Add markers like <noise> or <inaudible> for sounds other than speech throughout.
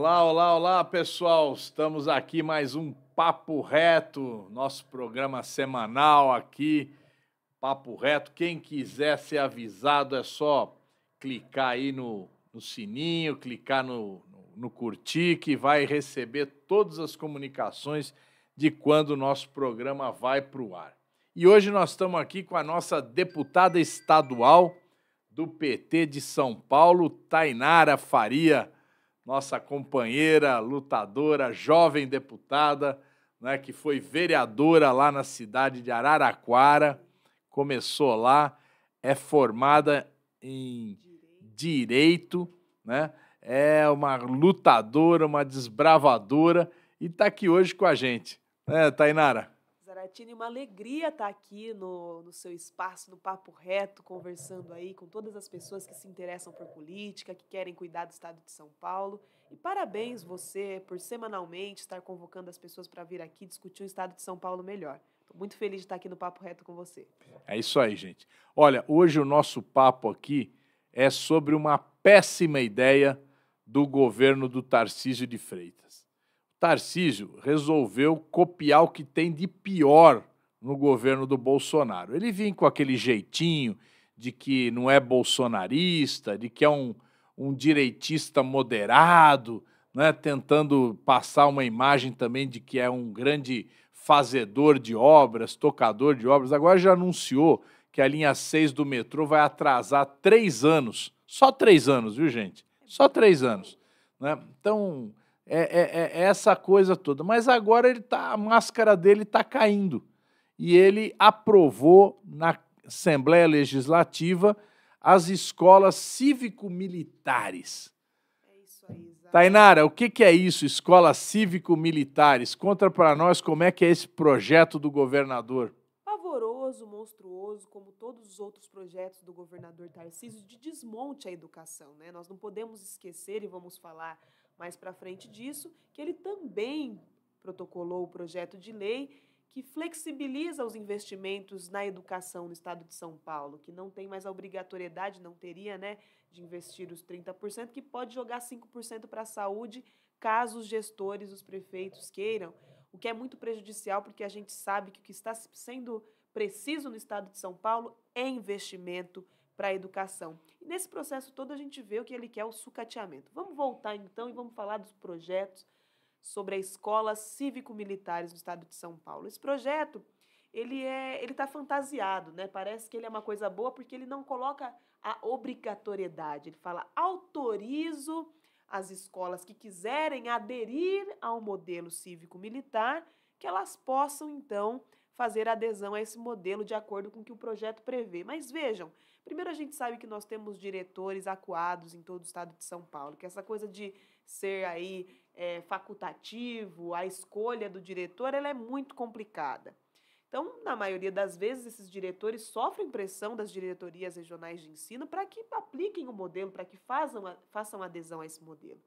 Olá, olá, olá, pessoal. Estamos aqui mais um Papo Reto, nosso programa semanal aqui. Papo Reto. Quem quiser ser avisado é só clicar aí no, no sininho, clicar no, no, no curtir, que vai receber todas as comunicações de quando o nosso programa vai para o ar. E hoje nós estamos aqui com a nossa deputada estadual do PT de São Paulo, Tainara Faria nossa companheira, lutadora, jovem deputada, né, que foi vereadora lá na cidade de Araraquara, começou lá, é formada em direito, né? É uma lutadora, uma desbravadora e está aqui hoje com a gente, né, Tainara? Caratini. Uma alegria estar tá aqui no, no seu espaço, no Papo Reto, conversando aí com todas as pessoas que se interessam por política, que querem cuidar do Estado de São Paulo. E parabéns você por semanalmente estar convocando as pessoas para vir aqui discutir o Estado de São Paulo melhor. Estou muito feliz de estar aqui no Papo Reto com você. É isso aí, gente. Olha, hoje o nosso papo aqui é sobre uma péssima ideia do governo do Tarcísio de Freitas. Tarcísio resolveu copiar o que tem de pior no governo do Bolsonaro. Ele vinha com aquele jeitinho de que não é bolsonarista, de que é um, um direitista moderado, né, tentando passar uma imagem também de que é um grande fazedor de obras, tocador de obras. Agora já anunciou que a linha 6 do metrô vai atrasar três anos. Só três anos, viu, gente? Só três anos. Né? Então, é, é, é, é essa coisa toda. Mas agora ele tá, a máscara dele está caindo. E ele aprovou na Assembleia Legislativa as escolas cívico-militares. É isso aí, Tainara, o que, que é isso, escolas cívico-militares? Conta para nós como é que é esse projeto do governador. Pavoroso, monstruoso, como todos os outros projetos do governador Tarcísio, de desmonte à educação. Né? Nós não podemos esquecer, e vamos falar mais para frente disso, que ele também protocolou o projeto de lei que flexibiliza os investimentos na educação no estado de São Paulo, que não tem mais a obrigatoriedade, não teria, né, de investir os 30%, que pode jogar 5% para a saúde, caso os gestores, os prefeitos queiram, o que é muito prejudicial, porque a gente sabe que o que está sendo preciso no estado de São Paulo é investimento para a educação. Nesse processo todo, a gente vê o que ele quer, o sucateamento. Vamos voltar então e vamos falar dos projetos sobre a escola cívico-militares no estado de São Paulo. Esse projeto ele é ele está fantasiado, né? Parece que ele é uma coisa boa porque ele não coloca a obrigatoriedade. Ele fala autorizo as escolas que quiserem aderir ao modelo cívico-militar que elas possam então fazer adesão a esse modelo de acordo com o que o projeto prevê. Mas vejam, Primeiro, a gente sabe que nós temos diretores acuados em todo o estado de São Paulo, que essa coisa de ser aí é, facultativo, a escolha do diretor, ela é muito complicada. Então, na maioria das vezes, esses diretores sofrem pressão das diretorias regionais de ensino para que apliquem o modelo, para que façam, façam adesão a esse modelo.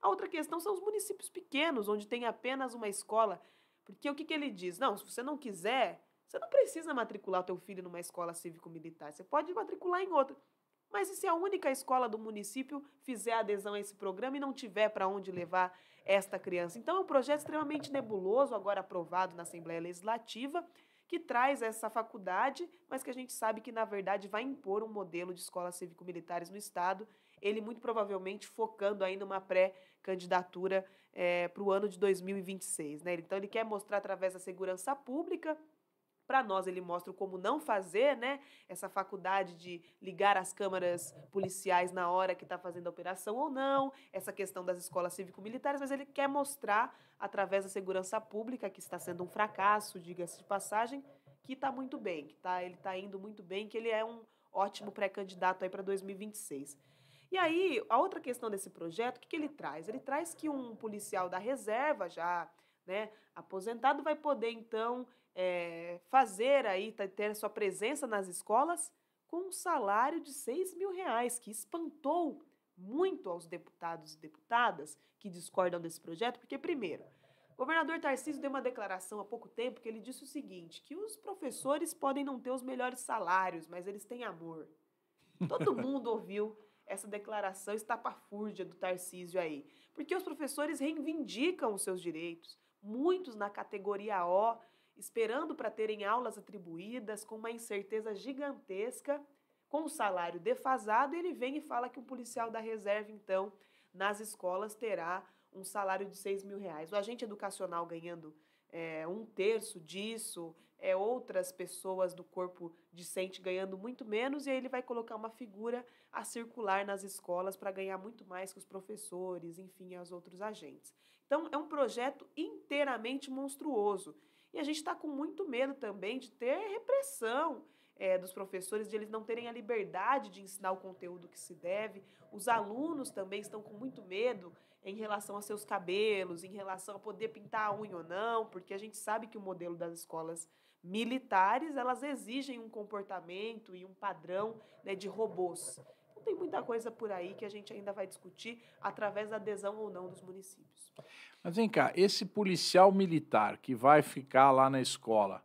A outra questão são os municípios pequenos, onde tem apenas uma escola, porque o que, que ele diz? Não, se você não quiser, você não precisa matricular o teu filho numa escola cívico-militar, você pode matricular em outra. Mas e se a única escola do município fizer adesão a esse programa e não tiver para onde levar esta criança? Então é um projeto extremamente nebuloso, agora aprovado na Assembleia Legislativa, que traz essa faculdade, mas que a gente sabe que, na verdade, vai impor um modelo de escolas cívico-militares no Estado, ele muito provavelmente focando ainda uma pré-candidatura é, eh, para o ano de 2026. Né? Então ele quer mostrar através da segurança pública para nós, ele mostra como não fazer, né? Essa faculdade de ligar as câmaras policiais na hora que está fazendo a operação ou não, essa questão das escolas cívico-militares, mas ele quer mostrar, através da segurança pública, que está sendo um fracasso, diga-se de passagem, que está muito bem, que tá, ele está indo muito bem, que ele é um ótimo pré-candidato aí para 2026. E aí, a outra questão desse projeto, o que, que ele traz? Ele traz que um policial da reserva já né, aposentado vai poder, então, é, fazer aí, tá, ter sua presença nas escolas com um salário de 6 mil reais, que espantou muito aos deputados e deputadas que discordam desse projeto, porque, primeiro, o governador Tarcísio deu uma declaração há pouco tempo que ele disse o seguinte: que os professores podem não ter os melhores salários, mas eles têm amor. Todo <laughs> mundo ouviu essa declaração estapafúrdia do Tarcísio aí. Porque os professores reivindicam os seus direitos, muitos na categoria O esperando para terem aulas atribuídas, com uma incerteza gigantesca, com o salário defasado, ele vem e fala que o policial da reserva, então, nas escolas, terá um salário de 6 mil reais. O agente educacional ganhando é, um terço disso, é, outras pessoas do corpo discente ganhando muito menos, e aí ele vai colocar uma figura a circular nas escolas para ganhar muito mais que os professores, enfim, os outros agentes. Então, é um projeto inteiramente monstruoso e a gente está com muito medo também de ter repressão é, dos professores, de eles não terem a liberdade de ensinar o conteúdo que se deve. Os alunos também estão com muito medo em relação a seus cabelos, em relação a poder pintar a unha ou não, porque a gente sabe que o modelo das escolas militares elas exigem um comportamento e um padrão né, de robôs. Então, tem muita coisa por aí que a gente ainda vai discutir através da adesão ou não dos municípios. Mas vem cá, esse policial militar que vai ficar lá na escola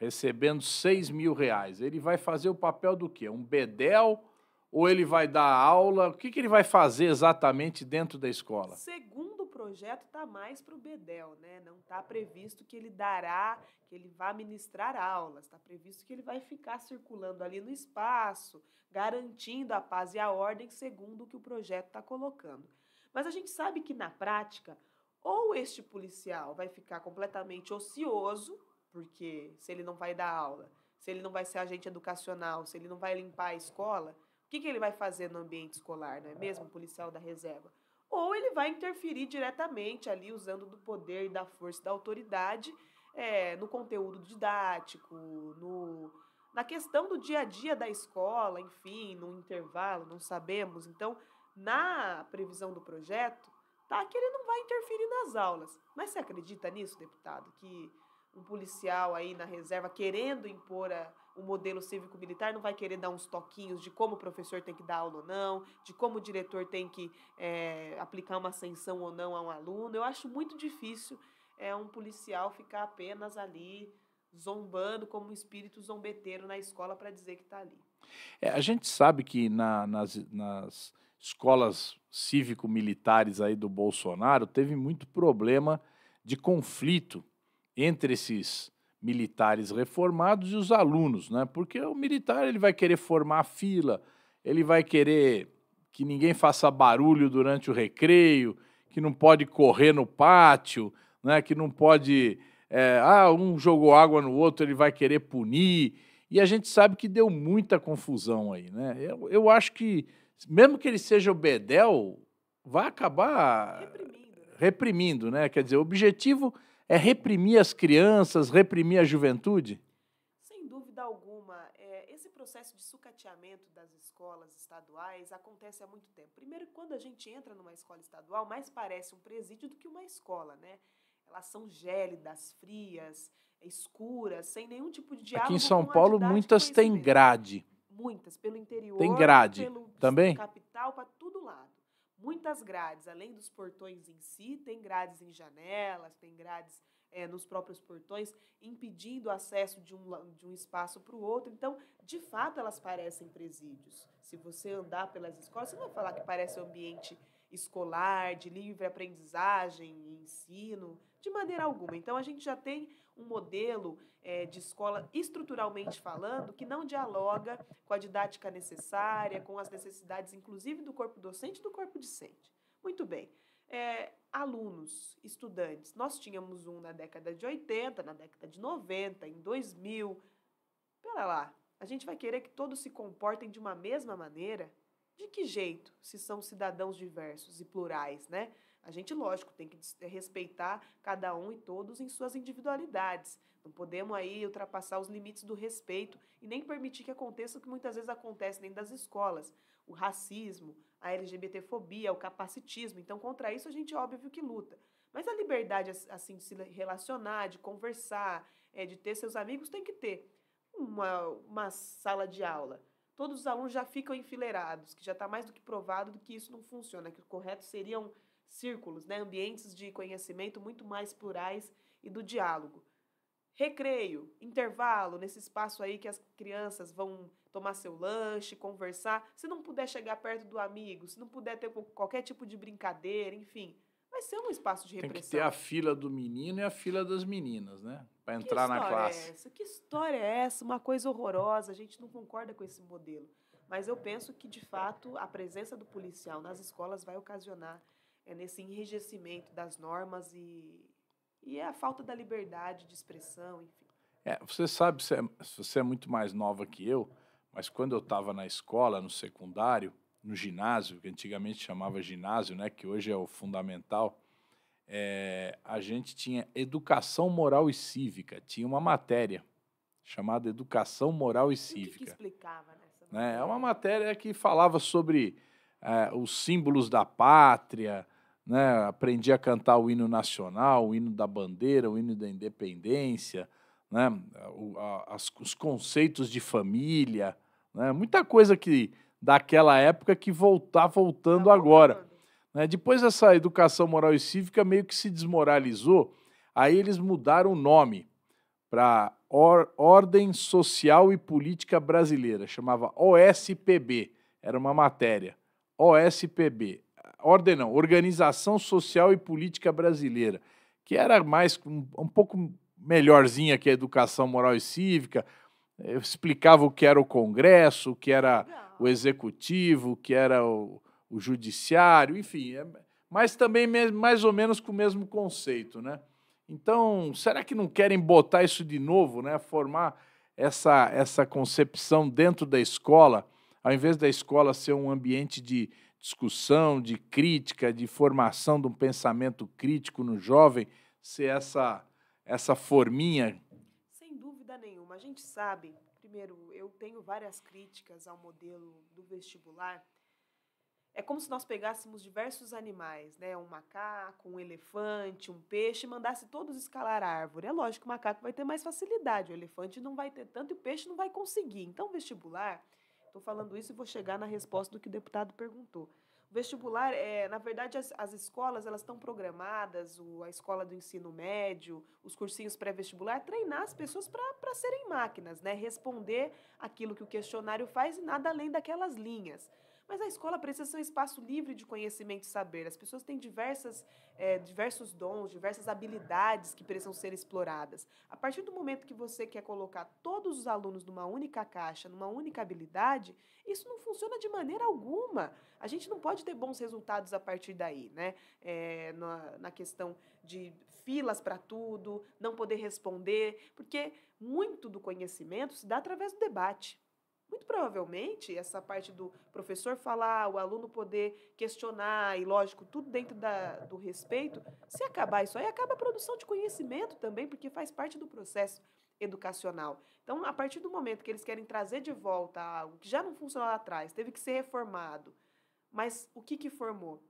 recebendo 6 mil reais, ele vai fazer o papel do quê? Um bedel ou ele vai dar aula? O que, que ele vai fazer exatamente dentro da escola? Segundo projeto está mais para o Bedel, né? Não está previsto que ele dará, que ele vá ministrar aulas, está previsto que ele vai ficar circulando ali no espaço, garantindo a paz e a ordem segundo o que o projeto está colocando. Mas a gente sabe que na prática, ou este policial vai ficar completamente ocioso, porque se ele não vai dar aula, se ele não vai ser agente educacional, se ele não vai limpar a escola, o que, que ele vai fazer no ambiente escolar, não é mesmo? policial da reserva ou ele vai interferir diretamente ali, usando do poder e da força da autoridade é, no conteúdo didático, no, na questão do dia a dia da escola, enfim, no intervalo, não sabemos. Então, na previsão do projeto, tá que ele não vai interferir nas aulas. Mas você acredita nisso, deputado? Que um policial aí na reserva querendo impor a, o modelo cívico-militar não vai querer dar uns toquinhos de como o professor tem que dar aula ou não, de como o diretor tem que é, aplicar uma ascensão ou não a um aluno. Eu acho muito difícil é um policial ficar apenas ali zombando como um espírito zombeteiro na escola para dizer que está ali. É, a gente sabe que na, nas, nas escolas cívico-militares aí do Bolsonaro teve muito problema de conflito entre esses militares reformados e os alunos, né? Porque o militar ele vai querer formar a fila, ele vai querer que ninguém faça barulho durante o recreio, que não pode correr no pátio, né? Que não pode é, ah um jogou água no outro, ele vai querer punir e a gente sabe que deu muita confusão aí, né? Eu, eu acho que mesmo que ele seja o Bedel, vai acabar reprimindo. Né? reprimindo, né? Quer dizer, o objetivo é reprimir as crianças, reprimir a juventude? Sem dúvida alguma. É, esse processo de sucateamento das escolas estaduais acontece há muito tempo. Primeiro, quando a gente entra numa escola estadual, mais parece um presídio do que uma escola, né? Elas são gélidas, frias, escuras, sem nenhum tipo de diálogo. Aqui em São Paulo, muitas têm grade. Muitas, pelo interior, Tem grade. pelo também? capital, muitas grades, além dos portões em si, tem grades em janelas, tem grades é, nos próprios portões, impedindo o acesso de um, de um espaço para o outro. Então, de fato, elas parecem presídios. Se você andar pelas escolas, você não vai falar que parece um ambiente escolar, de livre aprendizagem, ensino, de maneira alguma. Então, a gente já tem um modelo é, de escola, estruturalmente falando, que não dialoga com a didática necessária, com as necessidades, inclusive, do corpo docente e do corpo discente. Muito bem. É, alunos, estudantes, nós tínhamos um na década de 80, na década de 90, em 2000. Pera lá, a gente vai querer que todos se comportem de uma mesma maneira? De que jeito, se são cidadãos diversos e plurais, né? A gente, lógico, tem que eh, respeitar cada um e todos em suas individualidades. Não podemos aí ultrapassar os limites do respeito e nem permitir que aconteça o que muitas vezes acontece dentro das escolas: o racismo, a LGBTfobia, o capacitismo. Então, contra isso a gente óbvio que luta. Mas a liberdade assim de se relacionar, de conversar, é, de ter seus amigos tem que ter uma, uma sala de aula todos os alunos já ficam enfileirados, que já está mais do que provado que isso não funciona, que o correto seriam círculos, né, ambientes de conhecimento muito mais plurais e do diálogo. Recreio, intervalo, nesse espaço aí que as crianças vão tomar seu lanche, conversar. Se não puder chegar perto do amigo, se não puder ter qualquer tipo de brincadeira, enfim, vai ser um espaço de repressão. Tem que ter a fila do menino e a fila das meninas, né? Para entrar na classe. É essa? Que história é essa? Uma coisa horrorosa. A gente não concorda com esse modelo. Mas eu penso que, de fato, a presença do policial nas escolas vai ocasionar é nesse enrijecimento das normas e, e é a falta da liberdade de expressão, enfim. É, você sabe, você é, você é muito mais nova que eu, mas quando eu estava na escola, no secundário, no ginásio, que antigamente chamava ginásio, né, que hoje é o fundamental, é, a gente tinha educação moral e cívica, tinha uma matéria chamada educação moral e cívica. O que, que explicava nessa né? é matéria? É uma matéria que falava sobre é, os símbolos da pátria, né? Aprendi a cantar o hino nacional, o hino da bandeira, o hino da independência, né? O, a, as, os conceitos de família, né? Muita coisa que daquela época que voltar tá voltando tá agora. Né? Depois essa educação moral e cívica meio que se desmoralizou, aí eles mudaram o nome para Or Ordem Social e Política Brasileira, chamava OSPB, era uma matéria. OSPB, ordem não, Organização Social e Política Brasileira, que era mais um, um pouco melhorzinha que a educação moral e cívica, eh, explicava o que era o Congresso, o que era o Executivo, o que era o, o Judiciário, enfim, é, mas também mais ou menos com o mesmo conceito, né? Então, será que não querem botar isso de novo, né? Formar essa, essa concepção dentro da escola, ao invés da escola ser um ambiente de discussão, de crítica, de formação de um pensamento crítico no jovem, ser essa, essa forminha? Sem dúvida nenhuma. A gente sabe, primeiro, eu tenho várias críticas ao modelo do vestibular. É como se nós pegássemos diversos animais, né? Um macaco, um elefante, um peixe, e mandasse todos escalar a árvore. É lógico que o macaco vai ter mais facilidade, o elefante não vai ter tanto e o peixe não vai conseguir. Então, o vestibular Estou falando isso e vou chegar na resposta do que o deputado perguntou. O vestibular, é, na verdade, as, as escolas elas estão programadas, o, a escola do ensino médio, os cursinhos pré-vestibular, treinar as pessoas para serem máquinas, né? responder aquilo que o questionário faz e nada além daquelas linhas. Mas a escola precisa ser um espaço livre de conhecimento e saber. As pessoas têm diversas, é, diversos dons, diversas habilidades que precisam ser exploradas. A partir do momento que você quer colocar todos os alunos numa única caixa, numa única habilidade, isso não funciona de maneira alguma. A gente não pode ter bons resultados a partir daí, né? É, na, na questão de filas para tudo, não poder responder, porque muito do conhecimento se dá através do debate. Muito provavelmente, essa parte do professor falar, o aluno poder questionar, e lógico, tudo dentro da, do respeito, se acabar isso aí, acaba a produção de conhecimento também, porque faz parte do processo educacional. Então, a partir do momento que eles querem trazer de volta algo que já não funcionava atrás, teve que ser reformado, mas o que, que formou?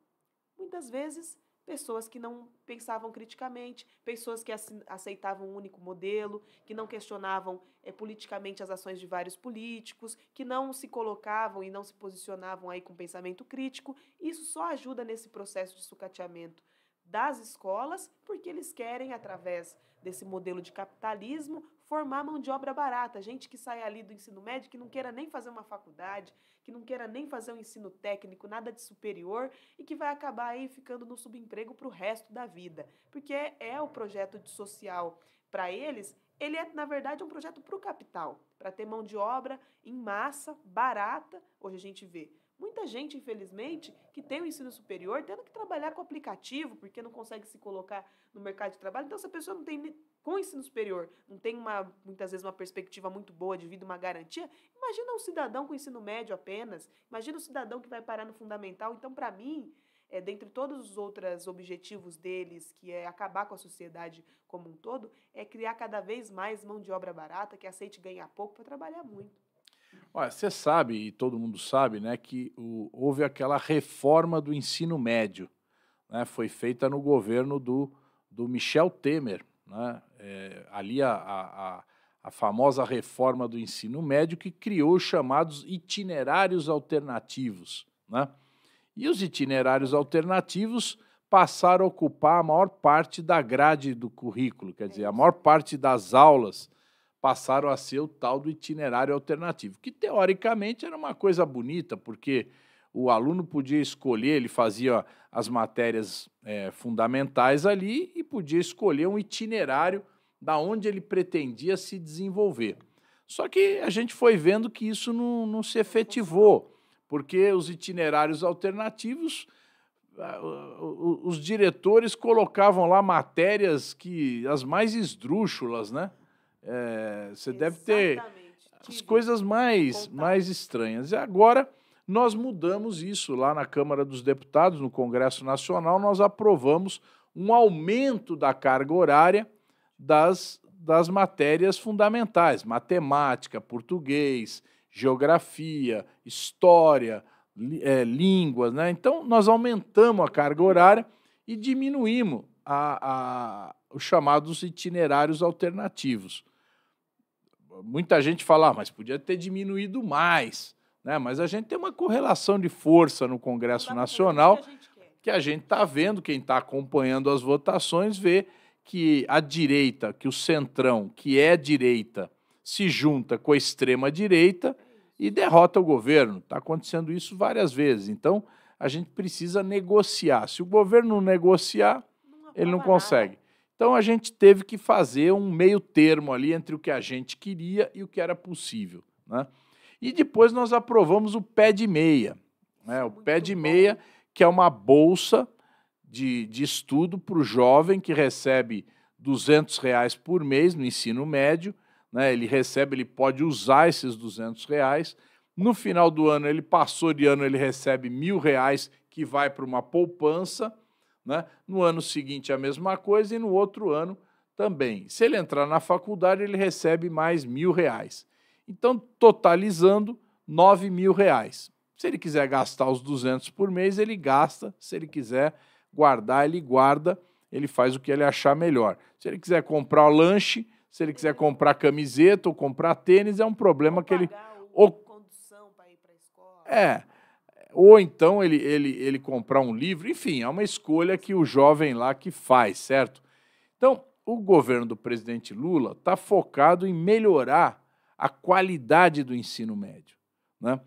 Muitas vezes pessoas que não pensavam criticamente, pessoas que aceitavam um único modelo, que não questionavam é, politicamente as ações de vários políticos, que não se colocavam e não se posicionavam aí com pensamento crítico. Isso só ajuda nesse processo de sucateamento das escolas, porque eles querem, através desse modelo de capitalismo, formar mão de obra barata, gente que sai ali do ensino médio, que não queira nem fazer uma faculdade, que não queira nem fazer um ensino técnico, nada de superior e que vai acabar aí ficando no subemprego para o resto da vida. Porque é o projeto de social para eles, ele é, na verdade, um projeto para o capital, para ter mão de obra em massa, barata, hoje a gente vê Muita gente, infelizmente, que tem o ensino superior, tendo que trabalhar com aplicativo, porque não consegue se colocar no mercado de trabalho. Então, essa pessoa não tem com ensino superior, não tem uma, muitas vezes uma perspectiva muito boa de vida, uma garantia, imagina um cidadão com ensino médio apenas, imagina um cidadão que vai parar no fundamental. Então, para mim, é, dentre todos os outros objetivos deles, que é acabar com a sociedade como um todo, é criar cada vez mais mão de obra barata, que aceite ganhar pouco para trabalhar muito você sabe, e todo mundo sabe, né, que o, houve aquela reforma do ensino médio. Né, foi feita no governo do, do Michel Temer. Né, é, ali a, a, a famosa reforma do ensino médio que criou os chamados itinerários alternativos. Né? E os itinerários alternativos passaram a ocupar a maior parte da grade do currículo, quer dizer, a é maior parte das aulas passaram a ser o tal do itinerário alternativo, que teoricamente era uma coisa bonita, porque o aluno podia escolher, ele fazia as matérias é, fundamentais ali e podia escolher um itinerário da onde ele pretendia se desenvolver. Só que a gente foi vendo que isso não, não se efetivou, porque os itinerários alternativos, os diretores colocavam lá matérias que as mais esdrúxulas, né? É, você deve ter as coisas mais, mais estranhas. E agora nós mudamos isso lá na Câmara dos Deputados, no Congresso Nacional, nós aprovamos um aumento da carga horária das, das matérias fundamentais: matemática, português, geografia, história, é, línguas. Né? Então, nós aumentamos a carga horária e diminuímos a, a, os chamados itinerários alternativos muita gente fala, ah, mas podia ter diminuído mais. Né? Mas a gente tem uma correlação de força no Congresso Nacional que a gente está vendo, quem está acompanhando as votações vê que a direita, que o centrão, que é direita, se junta com a extrema direita e derrota o governo. Está acontecendo isso várias vezes. Então, a gente precisa negociar. Se o governo não negociar, não ele não consegue. Nada. Então a gente teve que fazer um meio termo ali entre o que a gente queria e o que era possível. Né? E depois nós aprovamos o pé de meia. Né? O pé de meia, que é uma bolsa de, de estudo para o jovem que recebe 200 reais por mês no ensino médio. Né? Ele recebe, ele pode usar esses 200 reais. No final do ano, ele passou de ano, ele recebe mil reais que vai para uma poupança né? No ano seguinte, a mesma coisa, e no outro ano também. Se ele entrar na faculdade, ele recebe mais mil reais. Então, totalizando, nove mil reais. Se ele quiser gastar os 200 por mês, ele gasta. Se ele quiser guardar, ele guarda. Ele faz o que ele achar melhor. Se ele quiser comprar o lanche, se ele quiser comprar camiseta ou comprar tênis, é um problema ou que ele. Ou... Condução para ir para a escola. É ou então ele, ele, ele comprar um livro, enfim, é uma escolha que o jovem lá que faz, certo? Então, o governo do presidente Lula está focado em melhorar a qualidade do ensino médio, né?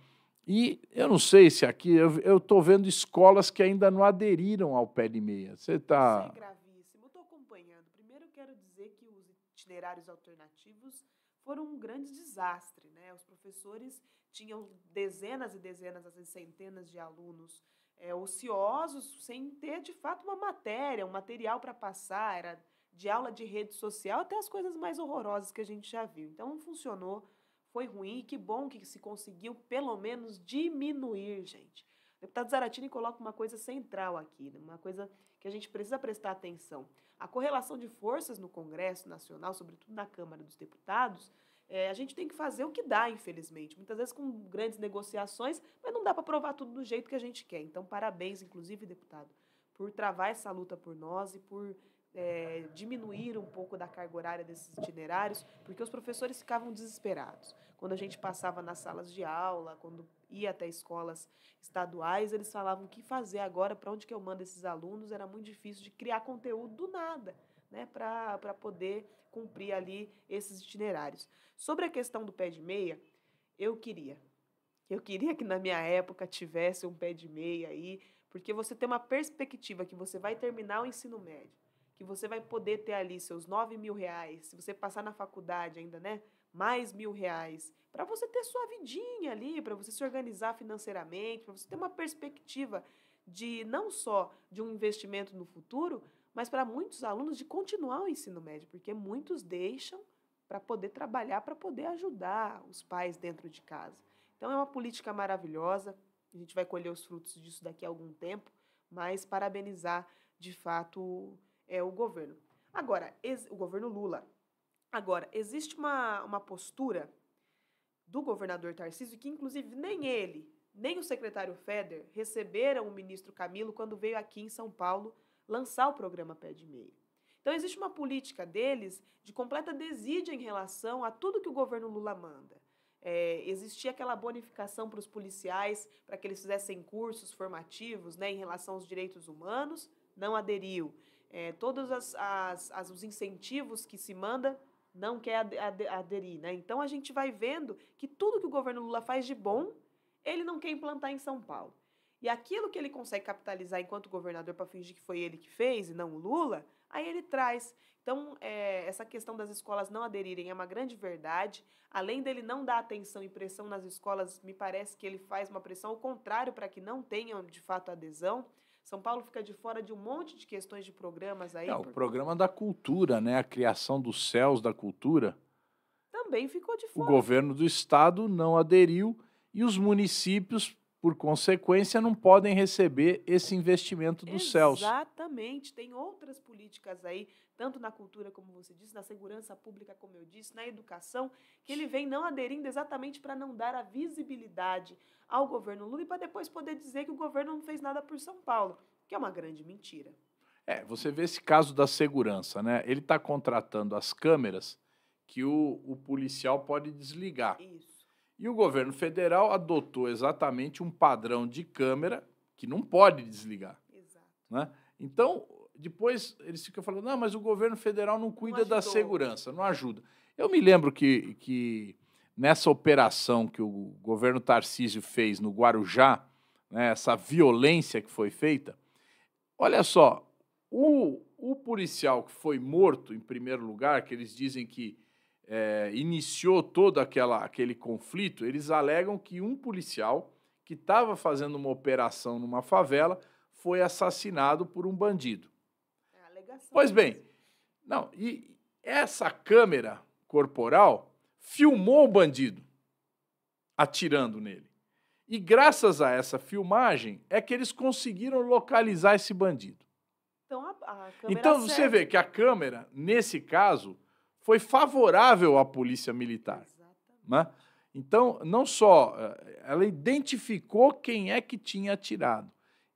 E eu não sei se aqui, eu estou vendo escolas que ainda não aderiram ao pé de meia. Você está. Isso é gravíssimo. Estou acompanhando. Primeiro, quero dizer que os itinerários alternativos foram um grande desastre. Né? Os professores tinham dezenas e dezenas, às vezes centenas de alunos é, ociosos, sem ter de fato uma matéria, um material para passar, era de aula de rede social, até as coisas mais horrorosas que a gente já viu. Então funcionou, foi ruim, e que bom que se conseguiu pelo menos diminuir, gente. O deputado Zaratini coloca uma coisa central aqui, né, uma coisa que a gente precisa prestar atenção. A correlação de forças no Congresso Nacional, sobretudo na Câmara dos Deputados, é, a gente tem que fazer o que dá, infelizmente. Muitas vezes com grandes negociações, mas não dá para provar tudo do jeito que a gente quer. Então, parabéns, inclusive, deputado, por travar essa luta por nós e por é, diminuir um pouco da carga horária desses itinerários, porque os professores ficavam desesperados. Quando a gente passava nas salas de aula, quando ia até escolas estaduais, eles falavam o que fazer agora, para onde que eu mando esses alunos, era muito difícil de criar conteúdo do nada né, para poder cumprir ali esses itinerários. Sobre a questão do pé de meia, eu queria. Eu queria que na minha época tivesse um pé de meia aí, porque você tem uma perspectiva que você vai terminar o ensino médio, que você vai poder ter ali seus nove mil reais, se você passar na faculdade ainda, né? Mais mil reais, para você ter sua vidinha ali, para você se organizar financeiramente, para você ter uma perspectiva de não só de um investimento no futuro, mas para muitos alunos de continuar o ensino médio, porque muitos deixam para poder trabalhar, para poder ajudar os pais dentro de casa. Então é uma política maravilhosa, a gente vai colher os frutos disso daqui a algum tempo, mas parabenizar de fato é o governo. Agora, o governo Lula. Agora, existe uma, uma postura do governador Tarcísio que, inclusive, nem ele, nem o secretário Feder receberam o ministro Camilo quando veio aqui em São Paulo lançar o programa Pé de Meia. Então existe uma política deles de completa desídia em relação a tudo que o governo Lula manda. É, existia aquela bonificação para os policiais para que eles fizessem cursos formativos né, em relação aos direitos humanos, não aderiu. É, todos as, as, as, os incentivos que se manda não quer aderir. Né? Então a gente vai vendo que tudo que o governo Lula faz de bom, ele não quer implantar em São Paulo. E aquilo que ele consegue capitalizar enquanto governador para fingir que foi ele que fez e não o Lula, aí ele traz. Então, é, essa questão das escolas não aderirem é uma grande verdade. Além dele não dar atenção e pressão nas escolas, me parece que ele faz uma pressão ao contrário para que não tenham de fato adesão. São Paulo fica de fora de um monte de questões de programas aí. É, por... O programa da cultura, né? A criação dos céus da cultura. Também ficou de fora. O governo do estado não aderiu e os municípios por consequência, não podem receber esse investimento dos Exatamente. céus. Exatamente. Tem outras políticas aí, tanto na cultura, como você disse, na segurança pública, como eu disse, na educação, que ele vem não aderindo exatamente para não dar a visibilidade ao governo Lula e para depois poder dizer que o governo não fez nada por São Paulo, que é uma grande mentira. É, você vê esse caso da segurança, né? Ele está contratando as câmeras que o, o policial pode desligar. Isso. E o governo federal adotou exatamente um padrão de câmera que não pode desligar. Exato. Né? Então, depois eles ficam falando, não, mas o governo federal não cuida não da segurança, não ajuda. Eu me lembro que, que nessa operação que o governo Tarcísio fez no Guarujá, né, essa violência que foi feita, olha só, o, o policial que foi morto em primeiro lugar, que eles dizem que é, iniciou todo aquela, aquele conflito, eles alegam que um policial que estava fazendo uma operação numa favela foi assassinado por um bandido. É pois bem, não, e essa câmera corporal filmou o bandido atirando nele. E graças a essa filmagem é que eles conseguiram localizar esse bandido. Então, a, a então você serve. vê que a câmera, nesse caso, foi favorável à polícia militar. Né? Então, não só eh, ela identificou quem é que tinha atirado.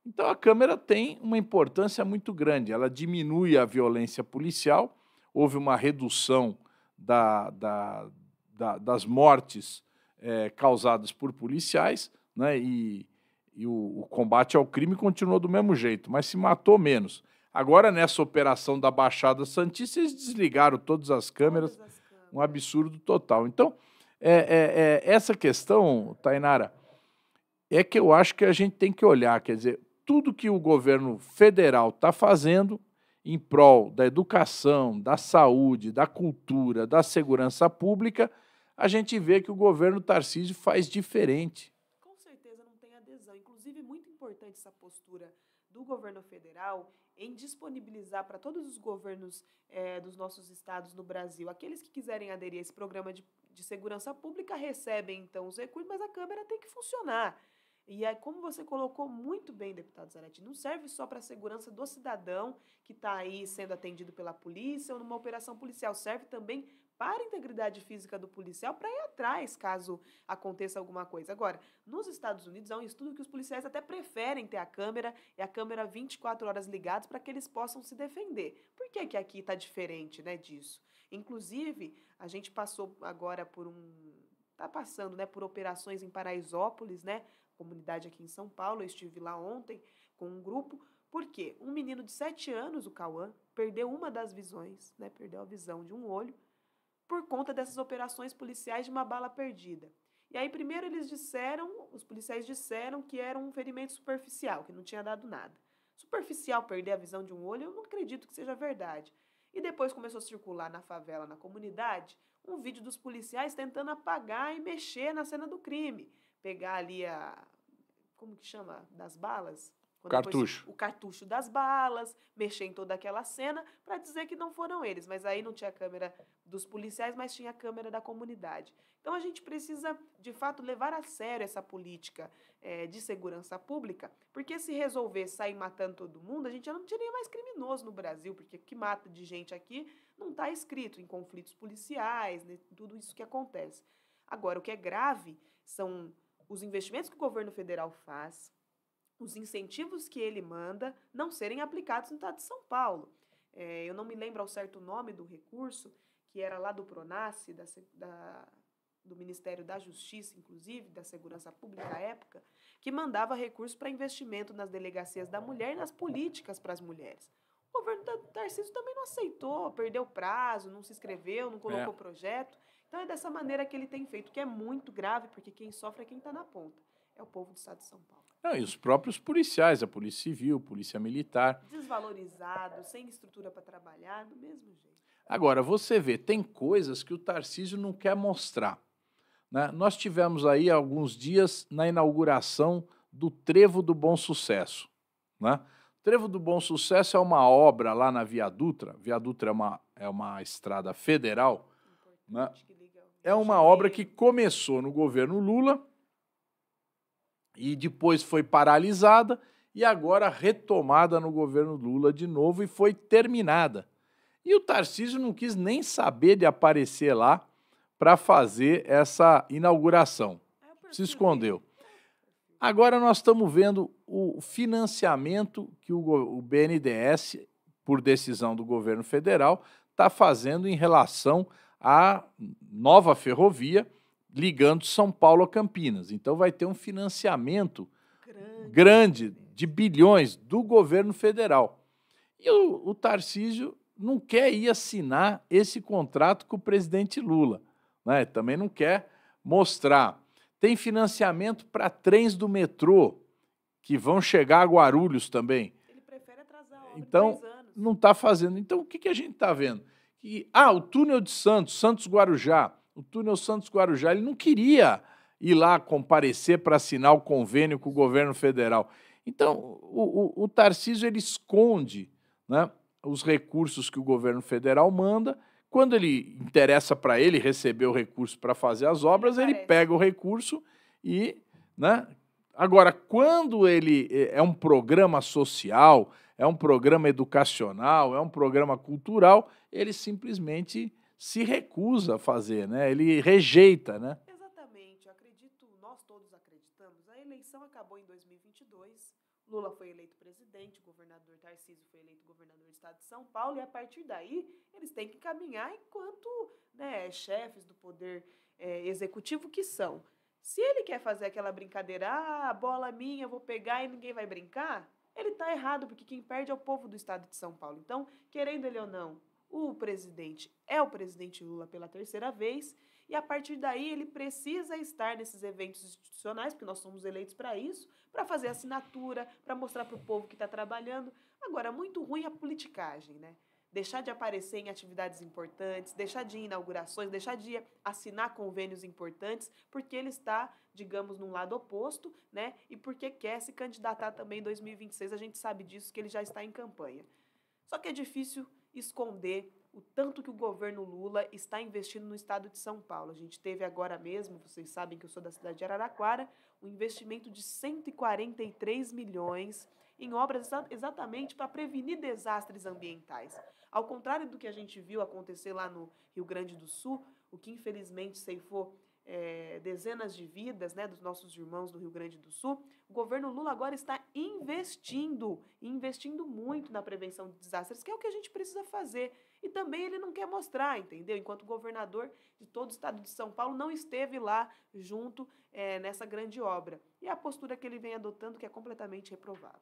Então, a Câmara tem uma importância muito grande. Ela diminui a violência policial, houve uma redução da, da, da, das mortes é, causadas por policiais, né? e, e o, o combate ao crime continuou do mesmo jeito, mas se matou menos. Agora, nessa operação da Baixada Santista, eles desligaram todas as câmeras, todas as câmeras. um absurdo total. Então, é, é, é, essa questão, Tainara, é que eu acho que a gente tem que olhar, quer dizer, tudo que o governo federal está fazendo em prol da educação, da saúde, da cultura, da segurança pública, a gente vê que o governo Tarcísio faz diferente. Com certeza não tem adesão. Inclusive, é muito importante essa postura do governo federal em disponibilizar para todos os governos é, dos nossos estados no Brasil, aqueles que quiserem aderir a esse programa de, de segurança pública recebem então os recursos, mas a Câmara tem que funcionar. E aí, como você colocou muito bem, deputado Zanetti, não serve só para a segurança do cidadão que está aí sendo atendido pela polícia ou numa operação policial, serve também para a integridade física do policial para ir atrás caso aconteça alguma coisa. Agora, nos Estados Unidos há um estudo que os policiais até preferem ter a câmera e a câmera 24 horas ligados para que eles possam se defender. Por que, que aqui está diferente né, disso? Inclusive, a gente passou agora por um. Está passando né, por operações em Paraisópolis, né? Comunidade aqui em São Paulo. Eu estive lá ontem com um grupo. Porque um menino de 7 anos, o Cauã, perdeu uma das visões, né? Perdeu a visão de um olho por conta dessas operações policiais de uma bala perdida. E aí, primeiro eles disseram, os policiais disseram que era um ferimento superficial, que não tinha dado nada. Superficial perder a visão de um olho, eu não acredito que seja verdade. E depois começou a circular na favela, na comunidade, um vídeo dos policiais tentando apagar e mexer na cena do crime. Pegar ali a. Como que chama? Das balas? Cartucho. Depois, o cartucho das balas, mexer em toda aquela cena para dizer que não foram eles. Mas aí não tinha a câmera dos policiais, mas tinha a câmera da comunidade. Então a gente precisa, de fato, levar a sério essa política é, de segurança pública, porque se resolver sair matando todo mundo, a gente já não tinha nem mais criminoso no Brasil, porque o que mata de gente aqui não está escrito em conflitos policiais, né, tudo isso que acontece. Agora, o que é grave são os investimentos que o governo federal faz, os incentivos que ele manda não serem aplicados no Estado de São Paulo. É, eu não me lembro ao certo o nome do recurso, que era lá do Pronace, da, da, do Ministério da Justiça, inclusive, da Segurança Pública à época, que mandava recurso para investimento nas delegacias da mulher e nas políticas para as mulheres. O governo Tarcísio também não aceitou, perdeu prazo, não se inscreveu, não colocou é. projeto. Então é dessa maneira que ele tem feito, que é muito grave, porque quem sofre é quem está na ponta é o povo do estado de São Paulo. Não, e os próprios policiais, a polícia civil, polícia militar. Desvalorizado, sem estrutura para trabalhar, do mesmo jeito. Agora, você vê, tem coisas que o Tarcísio não quer mostrar. Né? Nós tivemos aí alguns dias na inauguração do Trevo do Bom Sucesso. Né? Trevo do Bom Sucesso é uma obra lá na Via Dutra. Via Dutra é uma, é uma estrada federal. Né? É uma obra que começou no governo Lula, e depois foi paralisada e agora retomada no governo Lula de novo e foi terminada. E o Tarcísio não quis nem saber de aparecer lá para fazer essa inauguração. Ah, Se escondeu. Agora nós estamos vendo o financiamento que o, BNDES, por decisão do governo federal, está fazendo em relação à nova ferrovia ligando São Paulo a Campinas. Então vai ter um financiamento grande, grande de bilhões do governo federal. E o, o Tarcísio não quer ir assinar esse contrato com o presidente Lula. Né? Também não quer mostrar. Tem financiamento para trens do metrô que vão chegar a Guarulhos também. Ele prefere atrasar a obra então, não está fazendo. Então, o que, que a gente está vendo? Que, ah, o túnel de Santos, Santos-Guarujá o túnel Santos Guarujá, ele não queria ir lá comparecer para assinar o convênio com o governo federal. Então, o, o, o Tarcísio ele esconde né, os recursos que o governo federal manda. Quando ele interessa para ele receber o recurso para fazer as obras, ele pega o recurso e. Né, agora, quando ele é, é um programa social, é um programa educacional, é um programa cultural, ele simplesmente se recusa a fazer, né? Ele rejeita, né? Exatamente. Eu acredito, nós todos acreditamos. A eleição acabou em 2022. Lula foi eleito presidente, o governador Tarcísio foi eleito governador do estado de São Paulo, e a partir daí eles têm que caminhar enquanto né, chefes do poder é, executivo que são. Se ele quer fazer aquela brincadeira, ah, bola minha, vou pegar e ninguém vai brincar, ele está errado, porque quem perde é o povo do estado de São Paulo. Então, querendo ele ou não, o presidente é o presidente Lula pela terceira vez e a partir daí ele precisa estar nesses eventos institucionais, porque nós somos eleitos para isso, para fazer assinatura, para mostrar para o povo que está trabalhando. Agora, muito ruim a politicagem, né? Deixar de aparecer em atividades importantes, deixar de ir em inaugurações, deixar de assinar convênios importantes, porque ele está, digamos, num lado oposto, né? E porque quer se candidatar também em 2026, a gente sabe disso, que ele já está em campanha. Só que é difícil esconder o tanto que o governo Lula está investindo no estado de São Paulo. A gente teve agora mesmo, vocês sabem que eu sou da cidade de Araraquara, um investimento de 143 milhões em obras exatamente para prevenir desastres ambientais. Ao contrário do que a gente viu acontecer lá no Rio Grande do Sul, o que infelizmente ceifou é, dezenas de vidas né, dos nossos irmãos do Rio Grande do Sul, o governo Lula agora está investindo, investindo muito na prevenção de desastres, que é o que a gente precisa fazer. E também ele não quer mostrar, entendeu? Enquanto governador de todo o estado de São Paulo não esteve lá junto é, nessa grande obra. E é a postura que ele vem adotando, que é completamente reprovável.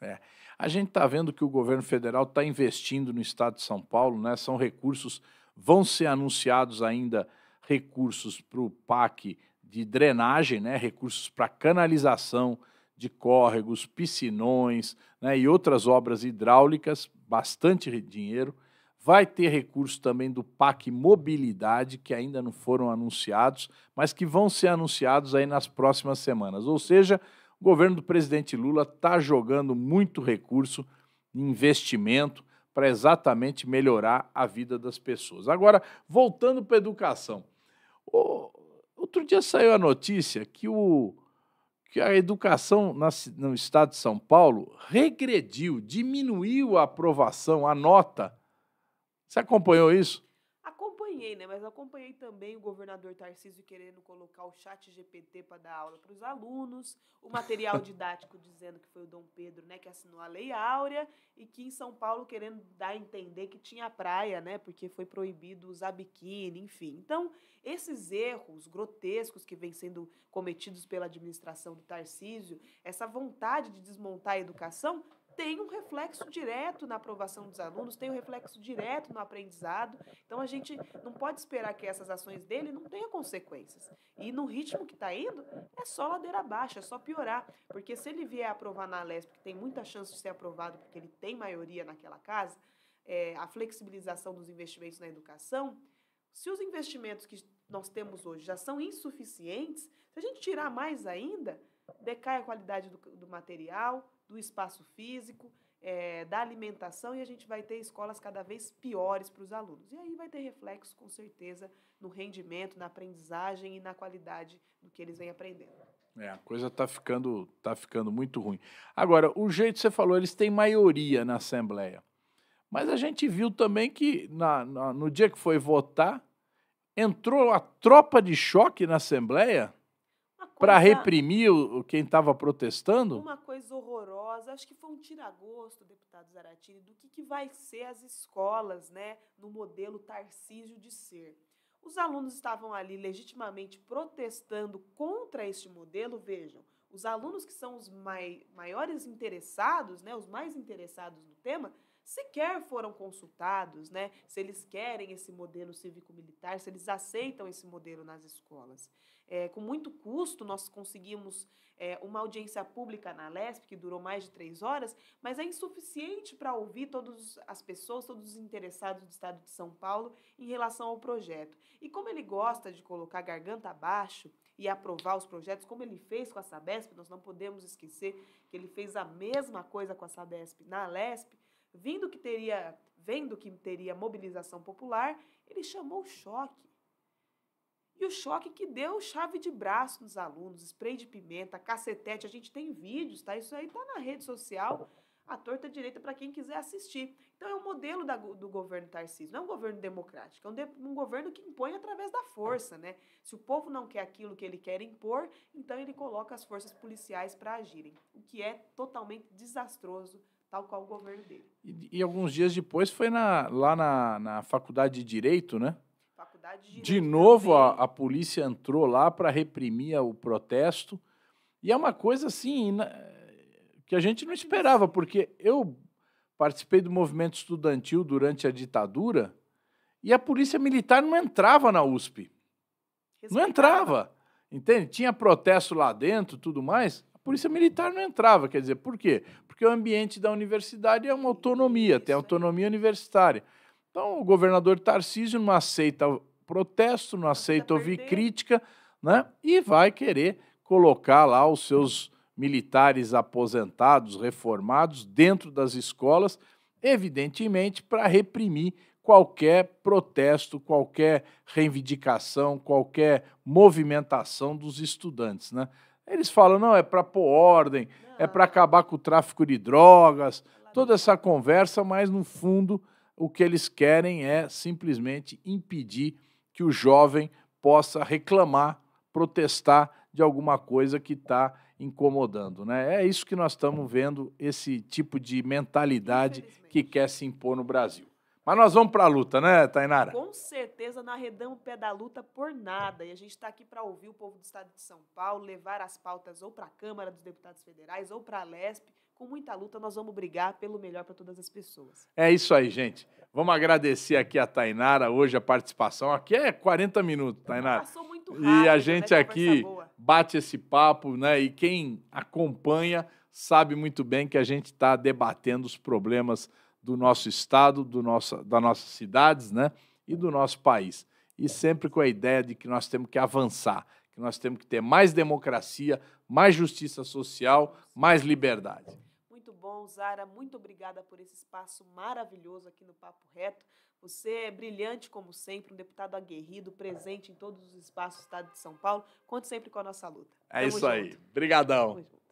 É. A gente está vendo que o governo federal está investindo no estado de São Paulo, né? São recursos, vão ser anunciados ainda recursos para o PAC de drenagem, né, recursos para canalização de córregos, piscinões né, e outras obras hidráulicas, bastante dinheiro. Vai ter recursos também do PAC Mobilidade, que ainda não foram anunciados, mas que vão ser anunciados aí nas próximas semanas. Ou seja, o governo do presidente Lula está jogando muito recurso em investimento para exatamente melhorar a vida das pessoas. Agora, voltando para a educação. Outro dia saiu a notícia que, o, que a educação na, no estado de São Paulo regrediu, diminuiu a aprovação, a nota. Você acompanhou isso? acompanhei, né? Mas acompanhei também o governador Tarcísio querendo colocar o chat GPT para dar aula para os alunos, o material <laughs> didático dizendo que foi o Dom Pedro, né, que assinou a Lei Áurea e que em São Paulo querendo dar a entender que tinha praia, né, porque foi proibido usar biquíni, enfim. Então, esses erros grotescos que vêm sendo cometidos pela administração do Tarcísio, essa vontade de desmontar a educação tem um reflexo direto na aprovação dos alunos, tem um reflexo direto no aprendizado. Então a gente não pode esperar que essas ações dele não tenham consequências. E no ritmo que está indo, é só ladeira abaixo, é só piorar. Porque se ele vier aprovar na Lesp, que tem muita chance de ser aprovado porque ele tem maioria naquela casa, é, a flexibilização dos investimentos na educação, se os investimentos que nós temos hoje já são insuficientes, se a gente tirar mais ainda, decai a qualidade do, do material, do espaço físico, é, da alimentação, e a gente vai ter escolas cada vez piores para os alunos. E aí vai ter reflexo, com certeza, no rendimento, na aprendizagem e na qualidade do que eles vêm aprendendo. É, a coisa está ficando, tá ficando muito ruim. Agora, o jeito que você falou, eles têm maioria na Assembleia. Mas a gente viu também que na, na no dia que foi votar, entrou a tropa de choque na Assembleia para reprimir o, quem estava protestando? Uma coisa horrorosa. Acho que foi um tiragosto, deputado Zaratini, do que, que vai ser as escolas né, no modelo Tarcísio de ser. Os alunos estavam ali legitimamente protestando contra este modelo, vejam, os alunos que são os mai, maiores interessados, né, os mais interessados no tema, sequer foram consultados, né, se eles querem esse modelo cívico-militar, se eles aceitam esse modelo nas escolas. É, com muito custo, nós conseguimos é, uma audiência pública na LESP, que durou mais de três horas, mas é insuficiente para ouvir todas as pessoas, todos os interessados do estado de São Paulo em relação ao projeto. E como ele gosta de colocar garganta abaixo, e aprovar os projetos, como ele fez com a Sabesp, nós não podemos esquecer que ele fez a mesma coisa com a Sabesp na Lesp, vindo que teria, vendo que teria mobilização popular, ele chamou o choque. E o choque que deu chave de braço nos alunos, spray de pimenta, cacetete, a gente tem vídeos, tá? Isso aí tá na rede social à torta direita para quem quiser assistir. Então é um modelo da, do governo Tarcísio, não é um governo democrático, é um, de, um, governo que impõe através da força, né? Se o povo não quer aquilo que ele quer impor, então ele coloca as forças policiais para agirem, o que é totalmente desastroso, tal qual o governo dele. E, e alguns dias depois foi na, lá na, na faculdade de Direito, né? Faculdade de, Direito de novo a, a polícia entrou lá para reprimir o protesto. E é uma coisa assim, que a gente não esperava, porque eu participei do movimento estudantil durante a ditadura e a polícia militar não entrava na USP. Não entrava. Entende? Tinha protesto lá dentro, tudo mais. A polícia militar não entrava, quer dizer, por quê? Porque o ambiente da universidade é uma autonomia, tem é. autonomia universitária. Então, o governador Tarcísio não aceita protesto, não aceita ouvir crítica, né? E vai querer colocar lá os seus militares aposentados, reformados, dentro das escolas, evidentemente para reprimir qualquer protesto, qualquer reivindicação, qualquer movimentação dos estudantes. Né? Eles falam, não, é para pôr ordem, é para acabar com o tráfico de drogas, toda essa conversa, mas no fundo o que eles querem é simplesmente impedir que o jovem possa reclamar, protestar de alguma coisa que está incomodando. Né? É isso que nós estamos vendo, esse tipo de mentalidade que quer se impor no Brasil. Mas nós vamos para a luta, né, Tainara? Com certeza, não arredamos o pé da luta por nada. E a gente está aqui para ouvir o povo do Estado de São Paulo, levar as pautas ou para a Câmara dos Deputados Federais ou para a LESP. Com muita luta, nós vamos brigar pelo melhor para todas as pessoas. É isso aí, gente. Vamos agradecer aqui a Tainara hoje a participação. Aqui é 40 minutos, Tainara. Passou muito rápido. E a né? gente né, aqui bate esse papo, né? E quem acompanha sabe muito bem que a gente está debatendo os problemas do nosso estado, do nosso, das nossas cidades, né? E do nosso país. E sempre com a ideia de que nós temos que avançar, que nós temos que ter mais democracia, mais justiça social, mais liberdade bom. Zara, muito obrigada por esse espaço maravilhoso aqui no Papo Reto. Você é brilhante, como sempre, um deputado aguerrido, presente em todos os espaços do Estado de São Paulo. Conte sempre com a nossa luta. É Tamo isso junto. aí. Obrigadão.